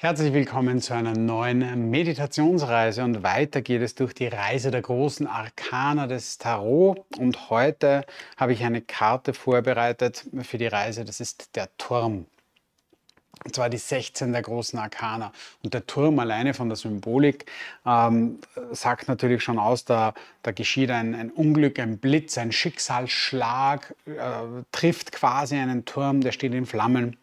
Herzlich willkommen zu einer neuen Meditationsreise und weiter geht es durch die Reise der großen Arkana des Tarot und heute habe ich eine Karte vorbereitet für die Reise, das ist der Turm. Und zwar die 16 der großen Arkana. Und der Turm alleine von der Symbolik ähm, sagt natürlich schon aus, da, da geschieht ein, ein, Unglück, ein Blitz, ein Schicksalsschlag, äh, trifft quasi einen Turm, der steht in Flammen.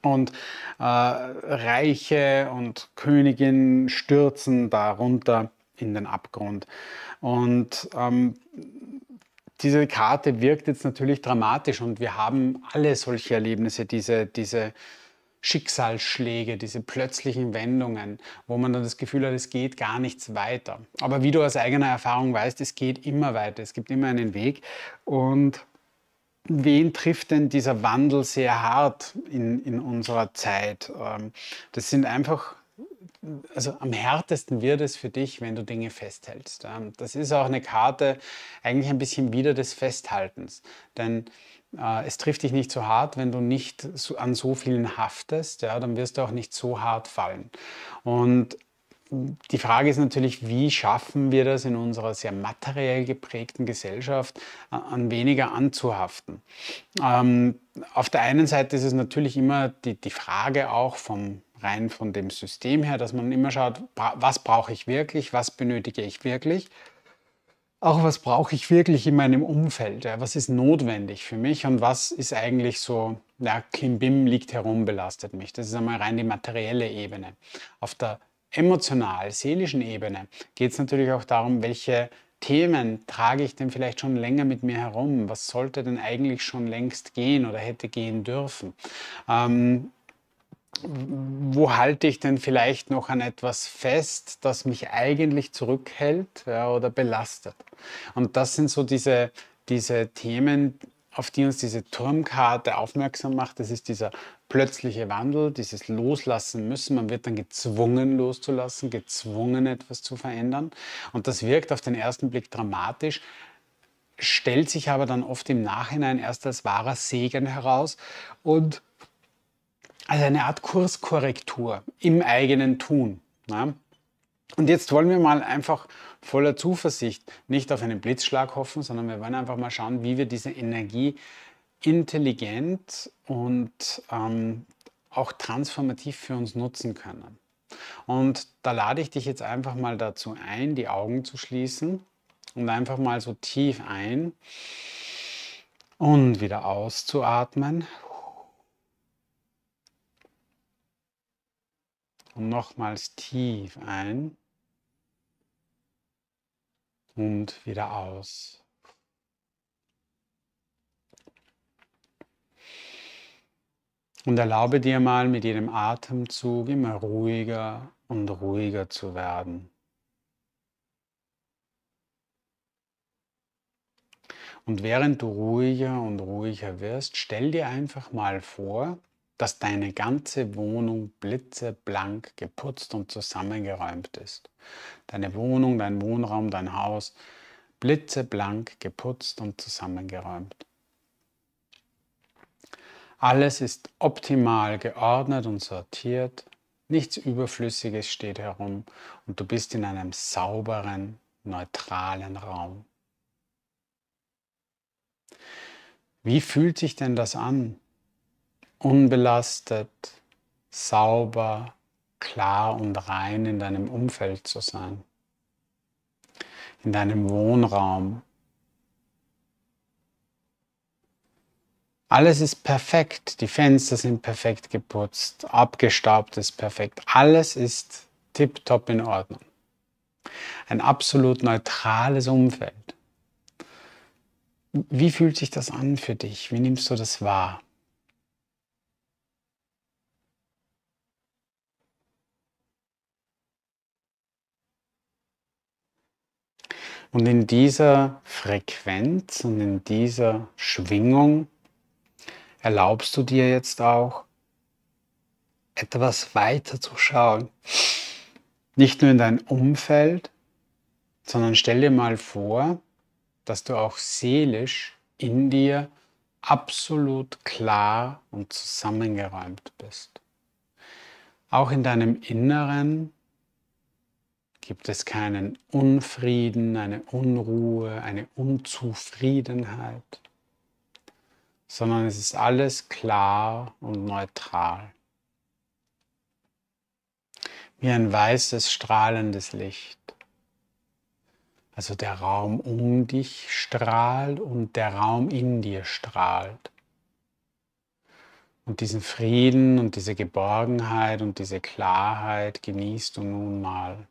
Und äh, Reiche und Königinnen stürzen darunter in den Abgrund. Und ähm, diese Karte wirkt jetzt natürlich dramatisch und wir haben alle solche Erlebnisse, diese, diese Schicksalsschläge, diese plötzlichen Wendungen, wo man dann das Gefühl hat, es geht gar nichts weiter. Aber wie du aus eigener Erfahrung weißt, es geht immer weiter, es gibt immer einen Weg und wen trifft denn dieser Wandel sehr hart in, in unserer Zeit? Ähm, das sind einfach, also am härtesten wird es für dich, wenn du Dinge festhältst. Das ist auch eine Karte eigentlich ein bisschen wieder des Festhaltens. Denn äh, es trifft dich nicht so hart, wenn du nicht an so vielen haftest, ja, dann wirst du auch nicht so hart fallen. Und die Frage ist natürlich, wie schaffen wir das in unserer sehr materiell geprägten Gesellschaft, äh, an weniger anzuhaften. Ähm, auf der einen Seite ist es natürlich immer die, die Frage auch vom rein von dem System her, dass man immer schaut, was brauche ich wirklich, was benötige ich wirklich auch was brauche ich wirklich in meinem Umfeld? Ja? Was ist notwendig für mich und was ist eigentlich so, ja, Klimbim liegt herum, belastet mich. Das ist einmal rein die materielle Ebene. Auf der emotional-seelischen Ebene geht es natürlich auch darum, welche Themen trage ich denn vielleicht schon länger mit mir herum? Was sollte denn eigentlich schon längst gehen oder hätte gehen dürfen? Ähm, wo halte ich denn vielleicht noch an etwas fest, das mich eigentlich zurückhält ja, oder belastet? Und das sind so diese, diese Themen, auf die uns diese Turmkarte aufmerksam macht. Das ist dieser plötzliche Wandel, dieses Loslassen müssen. Man wird dann gezwungen loszulassen, gezwungen etwas zu verändern. Und das wirkt auf den ersten Blick dramatisch, stellt sich aber dann oft im Nachhinein erst als wahrer Segen heraus und als eine Art Kurskorrektur im eigenen Tun. Na? Und jetzt wollen wir mal einfach voller Zuversicht nicht auf einen Blitzschlag hoffen, sondern wir wollen einfach mal schauen, wie wir diese Energie intelligent und ähm, auch transformativ für uns nutzen können. Und da lade ich dich jetzt einfach mal dazu ein, die Augen zu schließen und einfach mal so tief ein und wieder auszuatmen. Und nochmals tief ein und wieder aus. Und erlaube dir mal mit jedem Atemzug immer ruhiger und ruhiger zu werden. Und während du ruhiger und ruhiger wirst, stell dir einfach mal vor, dass deine ganze Wohnung blitzeblank geputzt und zusammengeräumt ist. Deine Wohnung, dein Wohnraum, dein Haus blitzeblank geputzt und zusammengeräumt. Alles ist optimal geordnet und sortiert. Nichts Überflüssiges steht herum und du bist in einem sauberen, neutralen Raum. Wie fühlt sich denn das an? Unbelastet, sauber, klar und rein in deinem Umfeld zu sein, in deinem Wohnraum, Alles ist perfekt. Die Fenster sind perfekt geputzt, abgestaubt ist perfekt. Alles ist tiptop in Ordnung. Ein absolut neutrales Umfeld. Wie fühlt sich das an für dich? Wie nimmst du das wahr? Und in dieser Frequenz und in dieser Schwingung erlaubst du dir jetzt auch, etwas weiter zu schauen. Nicht nur in dein Umfeld, sondern stell dir mal vor, dass du auch seelisch in dir absolut klar und zusammengeräumt bist. Auch in deinem Inneren gibt es keinen Unfrieden, eine Unruhe, eine Unzufriedenheit sondern es ist alles klar und neutral. Wie ein weißes, strahlendes Licht. Also der Raum um dich strahlt und der Raum in dir strahlt. Und diesen Frieden und diese Geborgenheit und diese Klarheit genießt du nun mal.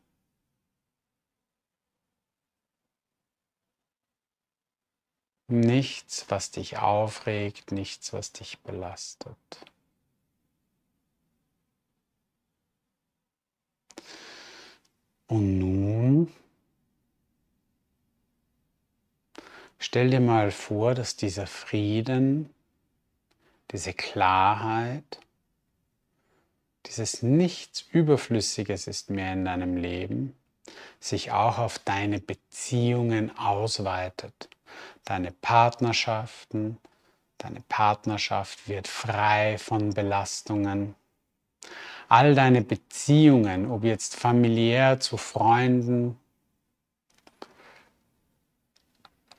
Nichts, was dich aufregt, nichts, was dich belastet. Und nun stell dir mal vor, dass dieser Frieden, diese Klarheit, dieses Nichts Überflüssiges ist mehr in deinem Leben, sich auch auf deine Beziehungen ausweitet deine Partnerschaften. Deine Partnerschaft wird frei von Belastungen. All deine Beziehungen, ob jetzt familiär zu Freunden,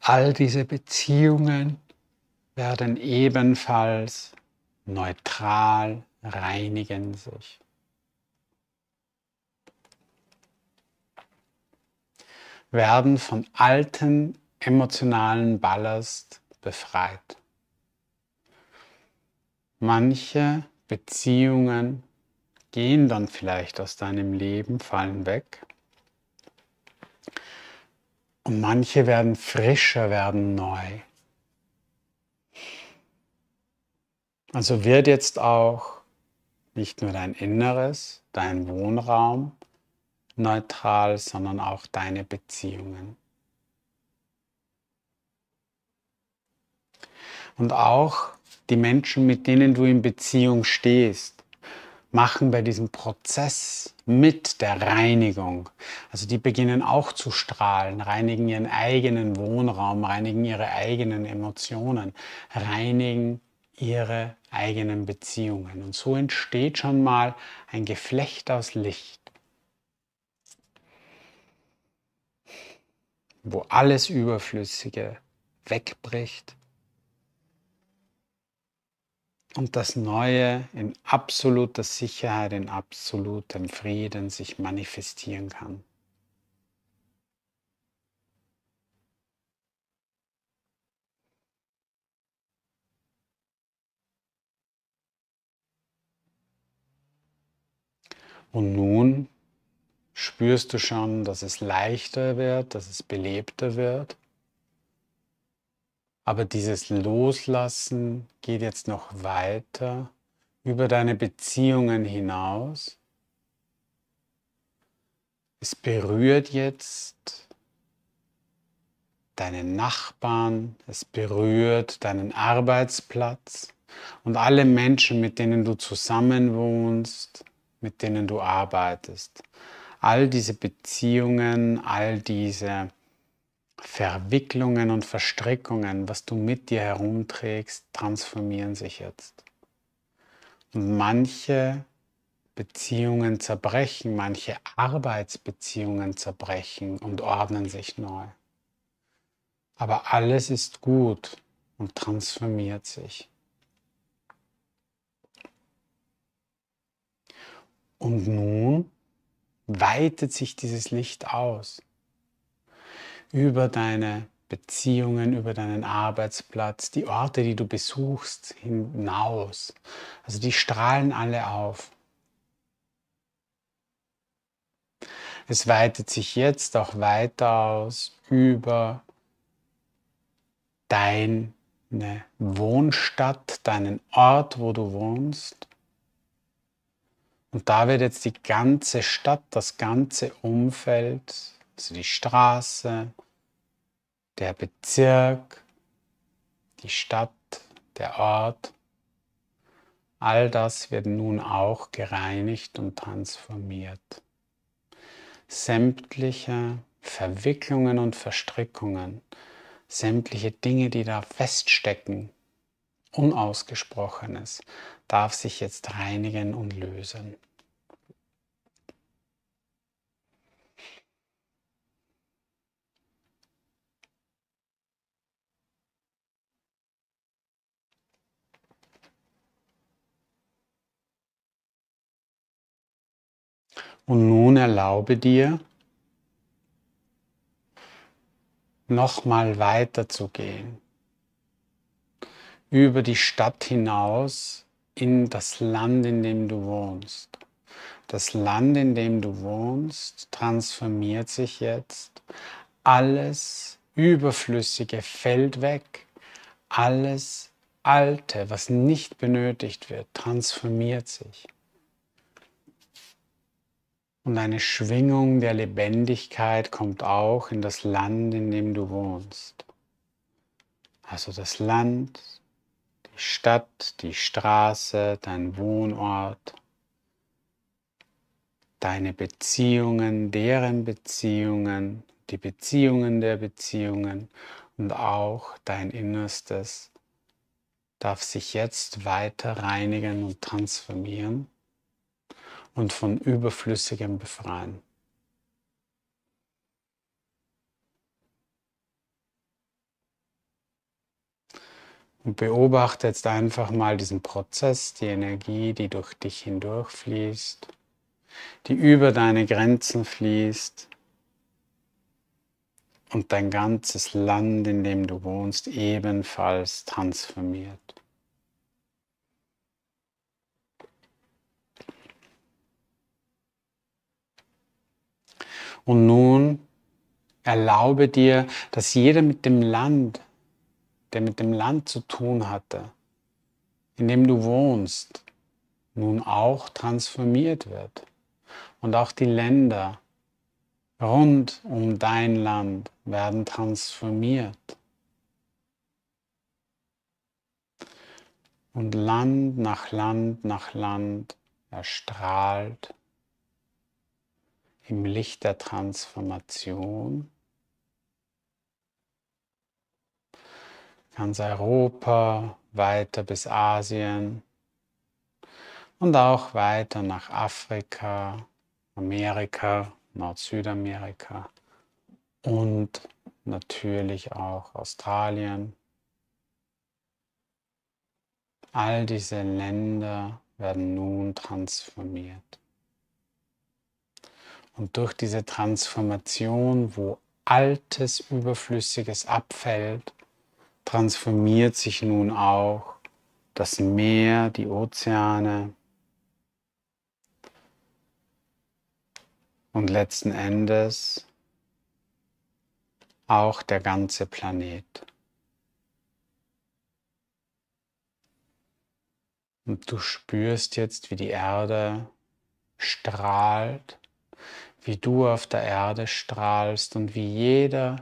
all diese Beziehungen werden ebenfalls neutral, reinigen sich. werden von alten emotionalen Ballast befreit. Manche Beziehungen gehen dann vielleicht aus deinem Leben, fallen weg. Und manche werden frischer, werden neu. Also wird jetzt auch nicht nur dein Inneres, dein Wohnraum neutral, sondern auch deine Beziehungen. und auch die Menschen, mit denen du in Beziehung stehst, machen bei diesem Prozess mit der Reinigung. Also die beginnen auch zu strahlen, reinigen ihren eigenen Wohnraum, reinigen ihre eigenen Emotionen, reinigen ihre eigenen Beziehungen. Und so entsteht schon mal ein Geflecht aus Licht, wo alles Überflüssige wegbricht und das Neue in absoluter Sicherheit, in absolutem Frieden sich manifestieren kann. Und nun spürst du schon, dass es leichter wird, dass es belebter wird. Aber dieses Loslassen geht jetzt noch weiter über deine Beziehungen hinaus. Es berührt jetzt deinen Nachbarn, es berührt deinen Arbeitsplatz und alle Menschen, mit denen du zusammen wohnst, mit denen du arbeitest. All diese Beziehungen, all diese Verwicklungen und Verstrickungen, was du mit dir herumträgst, transformieren sich jetzt. Und manche Beziehungen zerbrechen, manche Arbeitsbeziehungen zerbrechen und ordnen sich neu. Aber alles ist gut und transformiert sich. Und nun weitet sich dieses Licht aus über deine Beziehungen, über deinen Arbeitsplatz, die Orte, die du besuchst, hinaus. Also die strahlen alle auf. Es weitet sich jetzt auch weiter aus über deine Wohnstadt, deinen Ort, wo du wohnst. Und da wird jetzt die ganze Stadt, das ganze Umfeld also die Straße, der Bezirk, die Stadt, der Ort. All das wird nun auch gereinigt und transformiert. Sämtliche Verwicklungen und Verstrickungen, sämtliche Dinge, die da feststecken, Unausgesprochenes, darf sich jetzt reinigen und lösen. Und nun erlaube dir, nochmal weiterzugehen, über die Stadt hinaus in das Land, in dem du wohnst. Das Land, in dem du wohnst, transformiert sich jetzt. Alles Überflüssige fällt weg. Alles Alte, was nicht benötigt wird, transformiert sich. Und eine Schwingung der Lebendigkeit kommt auch in das Land, in dem du wohnst. Also das Land, die Stadt, die Straße, dein Wohnort, deine Beziehungen, deren Beziehungen, die Beziehungen der Beziehungen und auch dein Innerstes darf sich jetzt weiter reinigen und transformieren und von Überflüssigem befreien. Und beobachte jetzt einfach mal diesen Prozess, die Energie, die durch dich hindurchfließt, die über deine Grenzen fließt und dein ganzes Land, in dem du wohnst, ebenfalls transformiert. Und nun erlaube dir, dass jeder mit dem Land, der mit dem Land zu tun hatte, in dem du wohnst, nun auch transformiert wird. Und auch die Länder rund um dein Land werden transformiert. Und Land nach Land nach Land erstrahlt im Licht der Transformation. Ganz Europa, weiter bis Asien und auch weiter nach Afrika, Amerika, Nord-Südamerika und natürlich auch Australien. All diese Länder werden nun transformiert. Und durch diese Transformation, wo altes, überflüssiges abfällt, transformiert sich nun auch das Meer, die Ozeane und letzten Endes auch der ganze Planet. Und du spürst jetzt, wie die Erde strahlt wie du auf der Erde strahlst und wie jeder,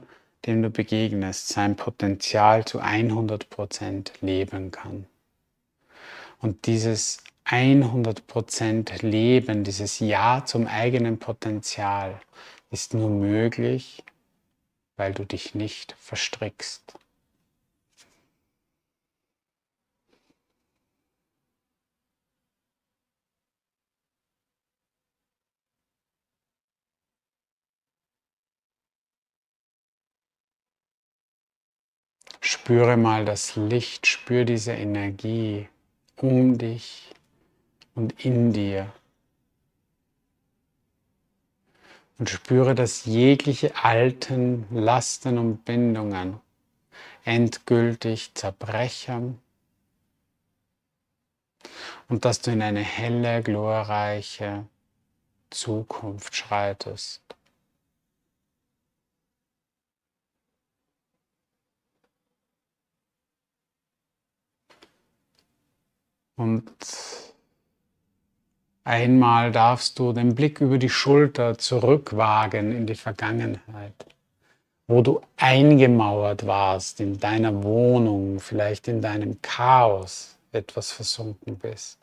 dem du begegnest, sein Potenzial zu 100% leben kann. Und dieses 100% Leben, dieses Ja zum eigenen Potenzial ist nur möglich, weil du dich nicht verstrickst. Spüre mal das Licht, spür diese Energie um dich und in dir. Und spüre, dass jegliche alten Lasten und Bindungen endgültig zerbrechen und dass du in eine helle, glorreiche Zukunft schreitest. Und einmal darfst du den Blick über die Schulter zurückwagen in die Vergangenheit, wo du eingemauert warst in deiner Wohnung, vielleicht in deinem Chaos etwas versunken bist,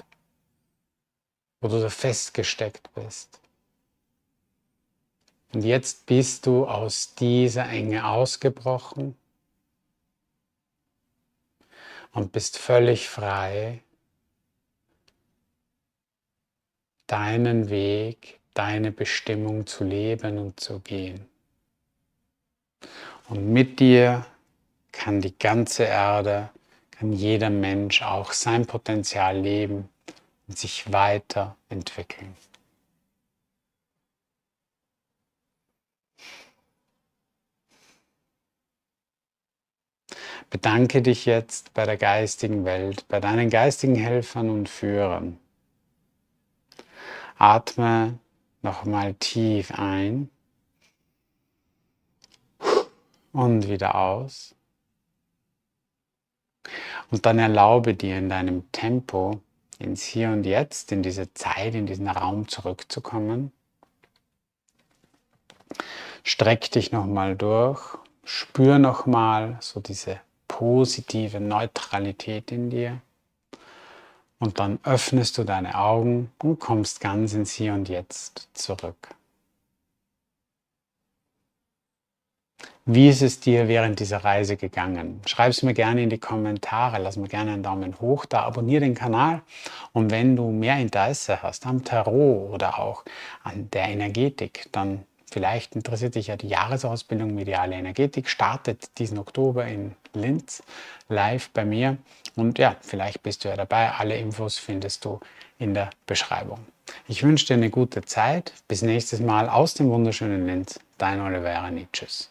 wo du da festgesteckt bist. Und jetzt bist du aus dieser Enge ausgebrochen und bist völlig frei deinen Weg, deine Bestimmung zu leben und zu gehen. Und mit dir kann die ganze Erde, kann jeder Mensch auch sein Potenzial leben und sich weiterentwickeln. Bedanke dich jetzt bei der geistigen Welt, bei deinen geistigen Helfern und Führern Atme nochmal tief ein und wieder aus. Und dann erlaube dir in deinem Tempo ins Hier und Jetzt, in diese Zeit, in diesen Raum zurückzukommen. Streck dich nochmal durch, spür nochmal so diese positive Neutralität in dir. Und dann öffnest du deine Augen und kommst ganz ins Hier und Jetzt zurück. Wie ist es dir während dieser Reise gegangen? Schreib es mir gerne in die Kommentare, lass mir gerne einen Daumen hoch da, abonniere den Kanal und wenn du mehr Interesse hast am Tarot oder auch an der Energetik, dann Vielleicht interessiert dich ja die Jahresausbildung Mediale Energetik, startet diesen Oktober in Linz live bei mir. Und ja, vielleicht bist du ja dabei. Alle Infos findest du in der Beschreibung. Ich wünsche dir eine gute Zeit. Bis nächstes Mal aus dem wunderschönen Linz. Dein Oliver Nietzsches.